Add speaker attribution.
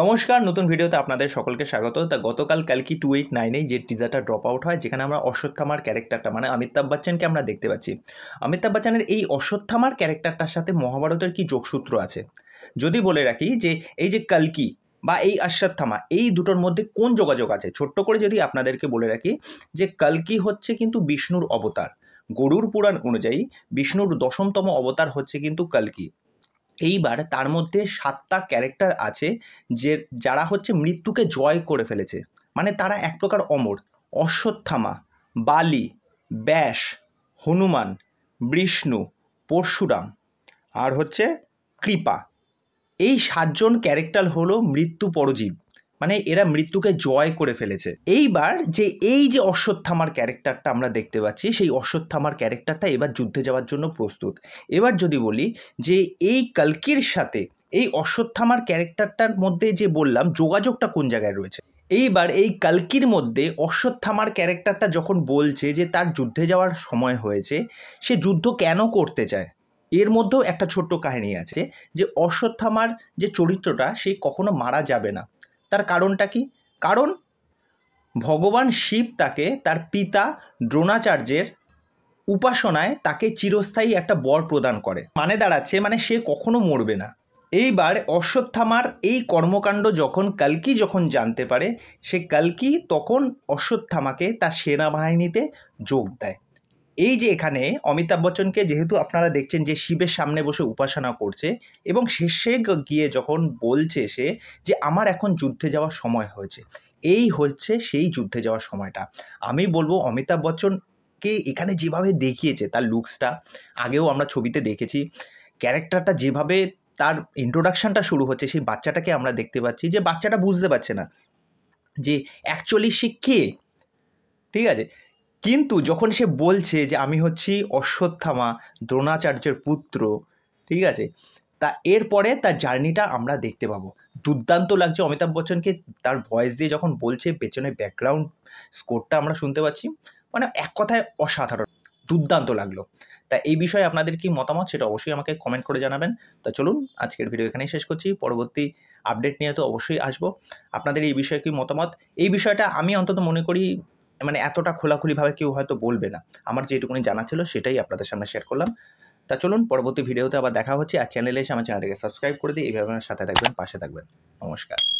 Speaker 1: নমস্কার নতুন ভিডিওতে আপনাদের সকলকে স্বাগত তা গতকাল কালকি টু এইট নাইনে যে টিজারটা ড্রপ আউট হয় যেখানে আমরা অশ্বত্থামার ক্যারেক্টারটা মানে অমিতাভ বচ্চনকে আমরা দেখতে পাচ্ছি অমিতাভ বচ্চনের এই অশ্বত্থামার ক্যারেক্টারটার সাথে মহাভারতের কি যোগসূত্র আছে যদি বলে রাখি যে এই যে কালকি বা এই অশ্বত্থামা এই দুটোর মধ্যে কোন যোগাযোগ আছে ছোট্ট করে যদি আপনাদেরকে বলে রাখি যে কালকি হচ্ছে কিন্তু বিষ্ণুর অবতার গরুর পুরাণ অনুযায়ী বিষ্ণুর দশমতম অবতার হচ্ছে কিন্তু কালকি এইবার তার মধ্যে সাতটা ক্যারেক্টার আছে যে যারা হচ্ছে মৃত্যুকে জয় করে ফেলেছে মানে তারা এক প্রকার অমর অশ্বত্থামা বালি ব্যাস হনুমান বিষ্ণু পরশুরাম আর হচ্ছে কৃপা এই সাতজন ক্যারেক্টার হলো মৃত্যু পরজীব মানে এরা মৃত্যুকে জয় করে ফেলেছে এইবার যে এই যে অশ্বত্থামার ক্যারেক্টারটা আমরা দেখতে পাচ্ছি সেই অশ্বত্থামার ক্যারেক্টারটা এবার যুদ্ধে যাওয়ার জন্য প্রস্তুত এবার যদি বলি যে এই কালকির সাথে এই অশ্বত্থামার ক্যারেক্টারটার মধ্যে যে বললাম যোগাযোগটা কোন জায়গায় রয়েছে এইবার এই কালকির মধ্যে অশ্বত্থামার ক্যারেক্টারটা যখন বলছে যে তার যুদ্ধে যাওয়ার সময় হয়েছে সে যুদ্ধ কেন করতে চায় এর মধ্যেও একটা ছোট্ট কাহিনী আছে যে অশ্বত্থামার যে চরিত্রটা সে কখনো মারা যাবে না তার কারণটা কি কারণ ভগবান শিব তাকে তার পিতা দ্রোণাচার্যের উপাসনায় তাকে চিরস্থায়ী একটা বর প্রদান করে মানে দাঁড়াচ্ছে মানে সে কখনো মরবে না এইবার অশ্বত্থামার এই কর্মকাণ্ড যখন কালকি যখন জানতে পারে সে কালকি তখন অশ্বত্থামাকে তার সেনাবাহিনীতে যোগ দেয় এই যে এখানে অমিতাভ বচ্চনকে যেহেতু আপনারা দেখছেন যে শিবের সামনে বসে উপাসনা করছে এবং শেষে গিয়ে যখন বলছে সে যে আমার এখন যুদ্ধে যাওয়ার সময় হয়েছে এই হচ্ছে সেই যুদ্ধে যাওয়ার সময়টা আমি বলবো অমিতাভ বচ্চনকে এখানে যেভাবে দেখিয়েছে তার লুকসটা আগেও আমরা ছবিতে দেখেছি ক্যারেক্টারটা যেভাবে তার ইন্ট্রোডাকশানটা শুরু হচ্ছে সেই বাচ্চাটাকে আমরা দেখতে পাচ্ছি যে বাচ্চাটা বুঝতে পারছে না যে অ্যাকচুয়ালি সে কে ঠিক আছে কিন্তু যখন সে বলছে যে আমি হচ্ছি অশ্বত্থামা দ্রোণাচার্যের পুত্র ঠিক আছে তা এরপরে তার জার্নিটা আমরা দেখতে পাবো দুর্দান্ত লাগছে অমিতাভ বচ্চনকে তার ভয়েস দিয়ে যখন বলছে পেছনে ব্যাকগ্রাউন্ড স্কোরটা আমরা শুনতে পাচ্ছি মানে এক কথায় অসাধারণ দুর্দান্ত লাগলো তা এই বিষয়ে আপনাদের কি মতামত সেটা অবশ্যই আমাকে কমেন্ট করে জানাবেন তা চলুন আজকের ভিডিও এখানেই শেষ করছি পরবর্তী আপডেট নিয়ে তো অবশ্যই আসবো আপনাদের এই বিষয়ে কি মতামত এই বিষয়টা আমি অন্তত মনে করি মানে এতটা খোলাখুলিভাবে কেউ হয়তো বলবে না আমার যেটুকুনি জানা ছিল সেটাই আপনাদের সামনে শেয়ার করলাম তা চলুন পরবর্তী ভিডিওতে আবার দেখা হচ্ছে আর চ্যানেলে এসে আমার চ্যানেলটাকে সাবস্ক্রাইব করে দিই এইভাবে আমার সাথে থাকবেন পাশে থাকবেন নমস্কার